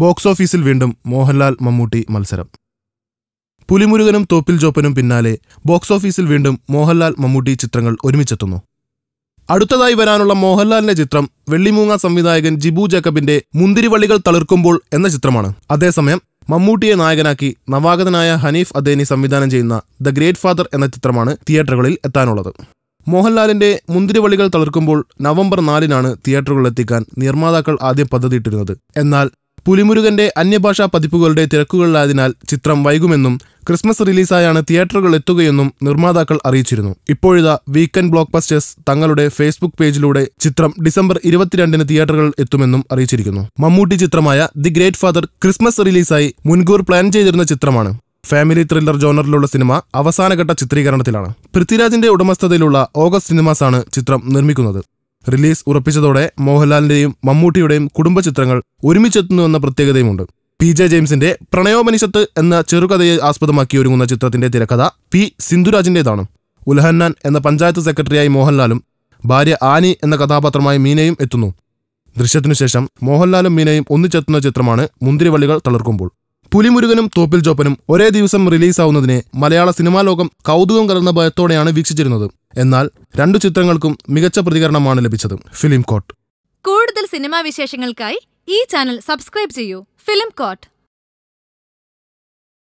box ഓഫീസിൽ വീണ്ടും മോഹൻലാൽ മമ്മൂട്ടി മത്സരം പുലിമുരുകനും തോപ്പിൽ ജോപ്പനും പിന്നാലെ ബോക്സ് ഓഫീസിൽ വീണ്ടും മോഹൻലാൽ മമ്മൂട്ടി ചിത്രങ്ങൾ ഒരുമിച്ചെത്തുന്നു അടുത്തതായി വരാനുള്ള മോഹൻലാലിന്റെ ചിത്രം വെള്ളിമൂങ്ങ സംവിധായകൻ ജിബു ജേക്കബിന്റെ മുന്തിരിവള്ളികൾ തളിർക്കുമ്പോൾ എന്ന ചിത്രമാണ് അതേസമയം മമ്മൂട്ടിയെ നായകനാക്കി നവാഗതനായ ഹനീഫ് അദേനി സംവിധാനം ചെയ്യുന്ന ദ ഗ്രേറ്റ് ഫാദർ എന്ന ചിത്രമാണ് തിയേറ്ററുകളിൽ എത്താനുള്ളത് മോഹൻലാലിന്റെ മുന്തിരിവള്ളികൾ തളിർക്കുമ്പോൾ നവംബർ നാലിനാണ് എത്തിക്കാൻ നിർമ്മാതാക്കൾ ആദ്യം പദ്ധതിയിട്ടിരുന്നത് എന്നാൽ പുലിമുരുകന്റെ അന്യഭാഷാ പതിപ്പുകളുടെ തിരക്കുകളിലായതിനാൽ ചിത്രം വൈകുമെന്നും ക്രിസ്മസ് റിലീസായാണ് തിയേറ്ററുകൾ എത്തുകയെന്നും നിർമ്മാതാക്കൾ അറിയിച്ചിരുന്നു ഇപ്പോഴിതാ വീക്കെൻഡ് ബ്ലോക്ക് ബസ്റ്റേഴ്സ് തങ്ങളുടെ ഫേസ്ബുക്ക് പേജിലൂടെ ചിത്രം ഡിസംബർ ഇരുപത്തിരണ്ടിന് തിയേറ്ററുകൾ എത്തുമെന്നും അറിയിച്ചിരിക്കുന്നു മമ്മൂട്ടി ചിത്രമായ ദി ഗ്രേറ്റ് ഫാദർ ക്രിസ്മസ് റിലീസായി മുൻകൂർ പ്ലാൻ ചെയ്തിരുന്ന ചിത്രമാണ് ഫാമിലി ത്രില്ലർ ജോണറിലുള്ള സിനിമ അവസാനഘട്ട ചിത്രീകരണത്തിലാണ് പൃഥ്വിരാജിന്റെ ഉടമസ്ഥതയിലുള്ള ഓഗസ്റ്റ് സിനിമാസ് ആണ് ചിത്രം നിർമ്മിക്കുന്നത് റിലീസ് ഉറപ്പിച്ചതോടെ മോഹൻലാലിന്റെയും മമ്മൂട്ടിയുടെയും കുടുംബ ചിത്രങ്ങൾ ഒരുമിച്ചെത്തുന്നുവെന്ന പ്രത്യേകതയുമുണ്ട് പി ജെ ജെയിംസിന്റെ പ്രണയോപനിഷത്ത് എന്ന ചെറുകഥയെ ആസ്പദമാക്കി ഒരുങ്ങുന്ന ചിത്രത്തിന്റെ തിരക്കഥ പി സിന്ധുരാജിന്റേതാണ് ഉൽഹന്നാൻ എന്ന പഞ്ചായത്ത് സെക്രട്ടറിയായി മോഹൻലാലും ഭാര്യ ആനി എന്ന കഥാപാത്രമായി മീനയും എത്തുന്നു ദൃശ്യത്തിനുശേഷം മോഹൻലാലും മീനയും ഒന്നിച്ചെത്തുന്ന ചിത്രമാണ് മുന്തിരിവള്ളികൾ തളർക്കുമ്പോൾ പുലിമുരുകനും തോപ്പിൽ ജോപ്പനും ഒരേ ദിവസം റിലീസാവുന്നതിനെ മലയാള സിനിമാ ലോകം കൗതുകം കലർന്ന ഭയത്തോടെയാണ് വീക്ഷിച്ചിരുന്നത് എന്നാൽ രണ്ടു ചിത്രങ്ങൾക്കും മികച്ച പ്രതികരണമാണ് ലഭിച്ചത് ഫിലിം കോട്ട് കൂടുതൽ സിനിമാ വിശേഷങ്ങൾക്കായി ഈ ചാനൽ സബ്സ്ക്രൈബ് ചെയ്യൂ ഫിലിം കോട്ട്